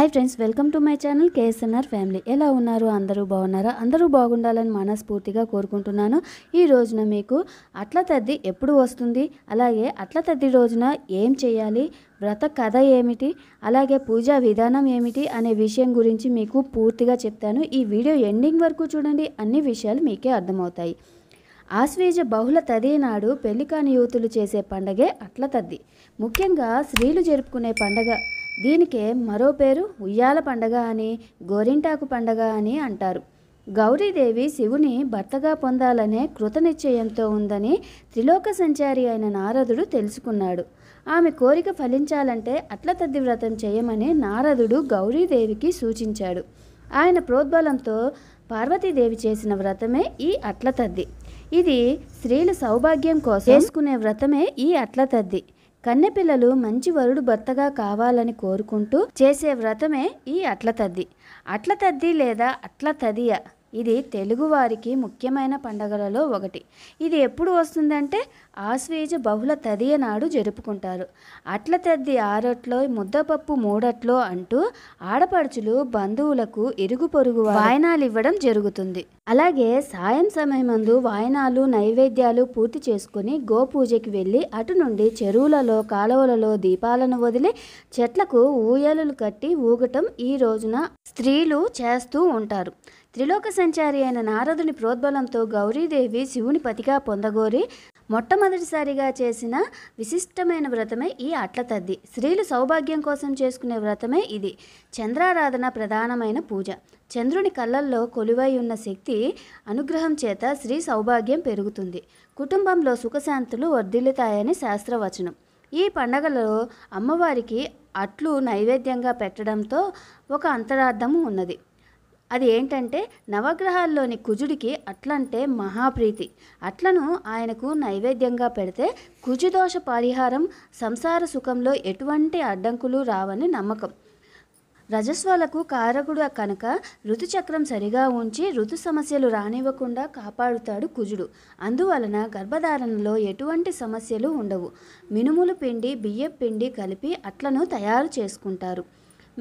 hi friends welcome to my channel K S N R family ఎలా ఉన్నారు అందరూ బాగున్నారా అందరూ బాగుండాలని మనస్ఫూర్తిగా కోరుకుంటున్నాను ఈ రోజున మీకు అట్ల తద్ది ఎప్పుడు వస్తుంది అలాగే అట్ల తద్ది రోజున ఏం చేయాలి వ్రత కథ ఏమిటి అలాగే పూజా విధానం ఏమిటి అనే విషయం గురించి మీకు పూర్తిగా చెప్తాను ఈ వీడియో ఎండింగ్ వరకు చూడండి అన్ని విషయాలు మీకే అర్థమవుతాయి ఆశ్వేజ బహుళ తది నాడు పెళ్లికాని యువతులు చేసే పండగే అట్ల తద్ది ముఖ్యంగా స్త్రీలు జరుపుకునే పండగ దీనికే మరో పేరు ఉయ్యాల పండగ అని గోరింటాకు పండగ అని అంటారు గౌరీదేవి శివుని భర్తగా పొందాలనే కృతనిశ్చయంతో ఉందని త్రిలోక సంచారి అయిన నారదుడు తెలుసుకున్నాడు ఆమె కోరిక ఫలించాలంటే అట్లతద్ది వ్రతం చేయమని నారదుడు గౌరీదేవికి సూచించాడు ఆయన ప్రోద్బలంతో పార్వతీదేవి చేసిన వ్రతమే ఈ అట్లతద్ది ఇది స్త్రీల సౌభాగ్యం కోసం చేసుకునే వ్రతమే ఈ అట్లతద్ది కన్నెపిల్లలు మంచి వరుడు భర్తగా కావాలని కోరుకుంటూ చేసే వ్రతమే ఈ అట్ల తద్ది అట్ల తద్ది లేదా అట్ల తదియ ఇది తెలుగువారికి ముఖ్యమైన పండగలలో ఒకటి ఇది ఎప్పుడు వస్తుందంటే ఆశ్వేజ బహుళ తదియ నాడు జరుపుకుంటారు అట్ల తద్ది ఆరట్లో ముద్దపప్పు మూడట్లో అంటూ ఆడపడుచులు బంధువులకు ఇరుగు పొరుగు వాయనాలు ఇవ్వడం జరుగుతుంది అలాగే సాయం సమయమందు వాయనాలు నైవేద్యాలు పూర్తి చేసుకుని గోపూజకి వెళ్ళి అటు నుండి చెరువులలో కాలువలలో దీపాలను వదిలి చెట్లకు ఊయలు కట్టి ఊగటం ఈ రోజున స్త్రీలు చేస్తూ ఉంటారు త్రిలోక సంచారి అయిన నారదుని ప్రోద్బలంతో గౌరీదేవి శివుని పతిగా పొందగోరి మొట్టమొదటిసారిగా చేసిన విశిష్టమైన వ్రతమే ఈ అట్లతద్ది స్త్రీలు సౌభాగ్యం కోసం చేసుకునే వ్రతమే ఇది చంద్రారాధన ప్రధానమైన పూజ చంద్రుని కళ్ళల్లో కొలువై ఉన్న శక్తి అనుగ్రహం చేత స్త్రీ సౌభాగ్యం పెరుగుతుంది కుటుంబంలో సుఖశాంతులు వర్ధిల్లుతాయని శాస్త్రవచనం ఈ పండగలో అమ్మవారికి అట్లు నైవేద్యంగా పెట్టడంతో ఒక అంతరార్థము ఉన్నది అది ఏంటంటే నవగ్రహాల్లోని కుజుడికి అట్లంటే మహాప్రీతి అట్లను ఆయనకు నైవేద్యంగా పెడితే కుజుదోష పరిహారం సంసార సుఖంలో ఎటువంటి అడ్డంకులు రావని నమ్మకం రజస్వాలకు కారకుడు కనుక ఋతుచక్రం సరిగా ఉంచి ఋతు సమస్యలు రానివ్వకుండా కాపాడుతాడు కుజుడు అందువలన గర్భధారణలో ఎటువంటి సమస్యలు ఉండవు మినుములు పిండి బియ్యం పిండి కలిపి అట్లను తయారు చేసుకుంటారు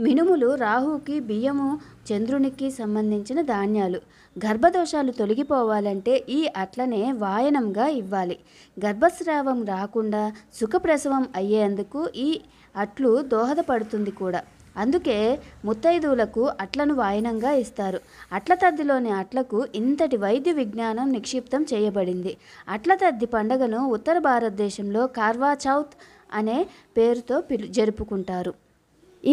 మినుములు రాహుకి బియ్యము చంద్రునికి సంబంధించిన ధాన్యాలు గర్భదోషాలు తొలగిపోవాలంటే ఈ అట్లనే వాయనంగా ఇవ్వాలి గర్భస్రావం రాకుండా సుఖప్రసవం అయ్యేందుకు ఈ అట్లు దోహదపడుతుంది కూడా అందుకే ముత్తైదువులకు అట్లను వాయనంగా ఇస్తారు అట్ల తద్దిలోని అట్లకు ఇంతటి వైద్య విజ్ఞానం నిక్షిప్తం చేయబడింది అట్ల తద్ది పండుగను ఉత్తర భారతదేశంలో కార్వా చౌత్ అనే పేరుతో జరుపుకుంటారు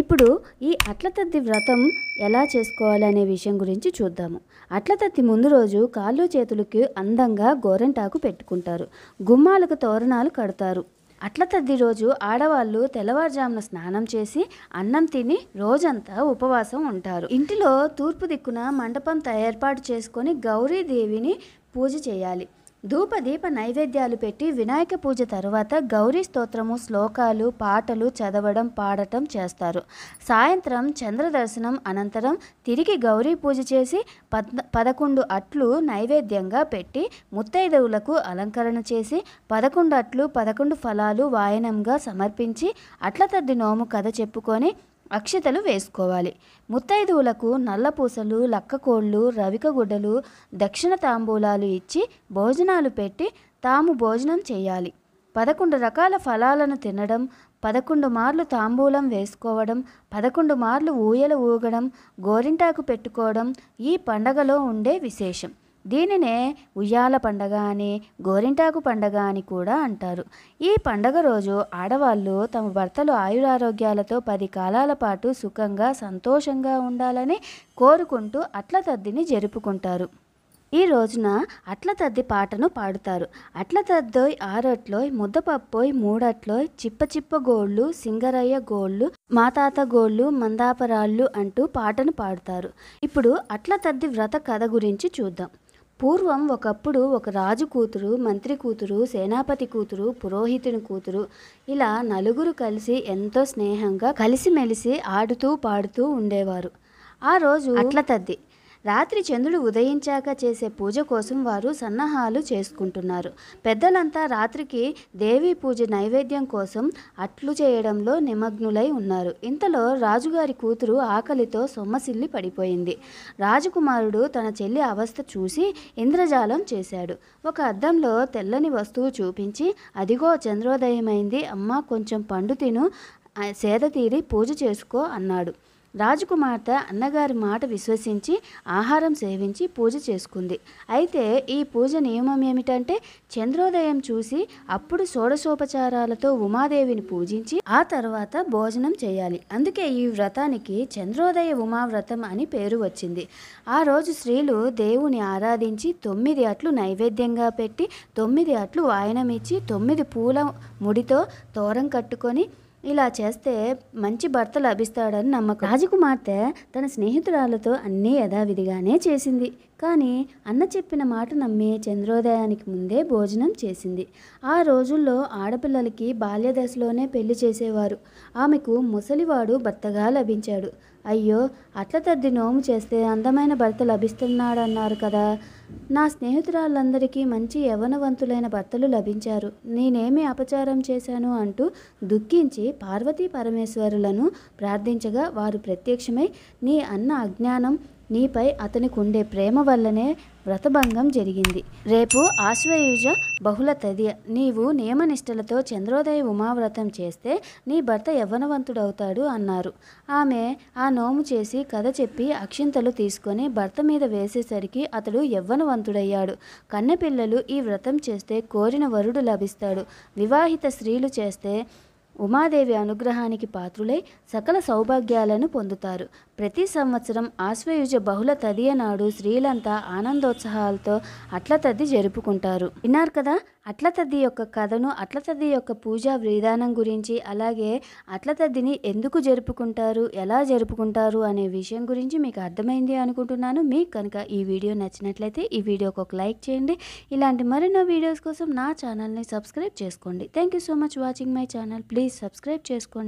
ఇప్పుడు ఈ అట్లతద్ది వ్రతం ఎలా చేసుకోవాలనే విషయం గురించి చూద్దాము అట్లతత్తి ముందు రోజు కాళ్ళు చేతులకి అందంగా గోరెంటాకు పెట్టుకుంటారు గుమ్మాలకు తోరణాలు కడతారు అట్లతద్ది రోజు ఆడవాళ్ళు తెల్లవారుజామున స్నానం చేసి అన్నం తిని రోజంతా ఉపవాసం ఉంటారు ఇంటిలో తూర్పు దిక్కున మండపం ఏర్పాటు చేసుకొని గౌరీదేవిని పూజ చేయాలి ధూపదీప నైవేద్యాలు పెట్టి వినాయక పూజ తర్వాత గౌరీ స్తోత్రము శ్లోకాలు పాటలు చదవడం పాడటం చేస్తారు సాయంత్రం చంద్రదర్శనం అనంతరం తిరిగి గౌరీ పూజ చేసి పద్ పదకొండు అట్లు నైవేద్యంగా పెట్టి ముత్తైదవులకు అలంకరణ చేసి పదకొండు అట్లు పదకొండు ఫలాలు వాయనంగా సమర్పించి అట్ల తద్ది నోము కథ చెప్పుకొని అక్షతలు వేసుకోవాలి ముత్తైదువులకు నల్లపూసలు లక్కకోళ్ళు రవిక గుడ్డలు దక్షిణ తాంబూలాలు ఇచ్చి భోజనాలు పెట్టి తాము భోజనం చేయాలి పదకొండు రకాల ఫలాలను తినడం పదకొండు మార్లు తాంబూలం వేసుకోవడం పదకొండు మార్లు ఊయలు ఊగడం గోరింటాకు పెట్టుకోవడం ఈ పండగలో ఉండే విశేషం దీనినే ఉయ్యాల పండగ అని గోరింటాకు పండగ అని కూడా అంటారు ఈ పండగ రోజు ఆడవాళ్ళు తమ భర్తలు ఆయురారోగ్యాలతో పది కాలాల పాటు సుఖంగా సంతోషంగా ఉండాలని కోరుకుంటూ అట్ల తద్దిని జరుపుకుంటారు ఈ రోజున అట్ల తద్ది పాటను పాడుతారు అట్ల తద్దోయ్ ఆరట్లోయ్ ముద్దపప్పోయ్ మూడట్లోయ్ చిప్ప చిప్ప గోళ్ళు సింగరయ్య గోళ్ళు మాతాత గోళ్ళు మందాపరాళ్ళు అంటూ పాటను పాడుతారు ఇప్పుడు అట్ల తద్ది వ్రత కథ గురించి చూద్దాం పూర్వం ఒకప్పుడు ఒక రాజు కూతురు మంత్రి కూతురు సేనాపతి కూతురు పురోహితుని కూతురు ఇలా నలుగురు కలిసి ఎంతో స్నేహంగా కలిసిమెలిసి ఆడుతూ పాడుతూ ఉండేవారు ఆ రోజు అట్ల తద్ది రాత్రి చంద్రుడు ఉదయించాక చేసే పూజ కోసం వారు సన్నాహాలు చేసుకుంటున్నారు పెద్దలంతా రాత్రికి దేవీ పూజ నైవేద్యం కోసం అట్లు చేయడంలో నిమగ్నులై ఉన్నారు ఇంతలో రాజుగారి కూతురు ఆకలితో సొమ్మసిల్లి పడిపోయింది రాజకుమారుడు తన చెల్లి అవస్థ చూసి ఇంద్రజాలం చేశాడు ఒక అద్దంలో తెల్లని వస్తువు చూపించి అదిగో చంద్రోదయమైంది అమ్మ కొంచెం పండు తిను సేద తీరి పూజ చేసుకో అన్నాడు రాజకుమార్తె అన్నగారి మాట విశ్వసించి ఆహారం సేవించి పూజ చేసుకుంది అయితే ఈ పూజ నియమం ఏమిటంటే చంద్రోదయం చూసి అప్పుడు షోడశోపచారాలతో ఉమాదేవిని పూజించి ఆ తర్వాత భోజనం చేయాలి అందుకే ఈ వ్రతానికి చంద్రోదయ ఉమావ్రతం అని పేరు వచ్చింది ఆ రోజు స్త్రీలు దేవుని ఆరాధించి తొమ్మిది అట్లు నైవేద్యంగా పెట్టి తొమ్మిది అట్లు వాయనమిచ్చి తొమ్మిది పూల ముడితో తోరం కట్టుకొని ఇలా చేస్తే మంచి భర్త లభిస్తాడని నమ్మకం రాజకుమార్తె తన స్నేహితురాలతో అన్నీ యథావిధిగానే చేసింది కానీ అన్న చెప్పిన మాట నమ్మి చంద్రోదయానికి ముందే భోజనం చేసింది ఆ రోజుల్లో ఆడపిల్లలకి బాల్యదశలోనే పెళ్లి చేసేవారు ఆమెకు ముసలివాడు భర్తగా లభించాడు అయ్యో అట్ల తద్ది నోము చేస్తే అందమైన భర్త లభిస్తున్నాడన్నారు కదా నా స్నేహితురాళ్ళందరికీ మంచి యవనవంతులైన భర్తలు లభించారు నేనేమి అపచారం చేశాను అంటూ దుఃఖించి పార్వతీ పరమేశ్వరులను ప్రార్థించగా వారు ప్రత్యక్షమై నీ అన్న అజ్ఞానం నీపై అతనికి ఉండే ప్రేమ వల్లనే వ్రతభంగం జరిగింది రేపు ఆశ్వయుజ బహుళ తదియ నీవు నియమనిష్టలతో చంద్రోదయ ఉమావ్రతం చేస్తే నీ భర్త యవ్వనవంతుడవుతాడు అన్నారు ఆమె ఆ నోము చేసి కథ చెప్పి అక్షింతలు తీసుకొని భర్త మీద వేసేసరికి అతడు యవ్వనవంతుడయ్యాడు కన్నెపిల్లలు ఈ వ్రతం చేస్తే కోరిన వరుడు లభిస్తాడు వివాహిత స్త్రీలు చేస్తే ఉమాదేవి అనుగ్రహానికి పాత్రులై సకల సౌభాగ్యాలను పొందుతారు ప్రతి సంవత్సరం ఆశ్వయుజ బహుళ తదియ నాడు స్త్రీలంతా ఆనందోత్సాహాలతో అట్ల తది జరుపుకుంటారు విన్నారు కదా అట్లతద్ది యొక్క కథను అట్లతద్ది యొక్క పూజా విధానం గురించి అలాగే అట్లతద్దిని ఎందుకు జరుపుకుంటారు ఎలా జరుపుకుంటారు అనే విషయం గురించి మీకు అర్థమైంది అనుకుంటున్నాను మీకు కనుక ఈ వీడియో నచ్చినట్లయితే ఈ వీడియోకి ఒక లైక్ చేయండి ఇలాంటి మరెన్నో వీడియోస్ కోసం నా ఛానల్ని సబ్స్క్రైబ్ చేసుకోండి thank you so much watching my channel please subscribe చేసుకోండి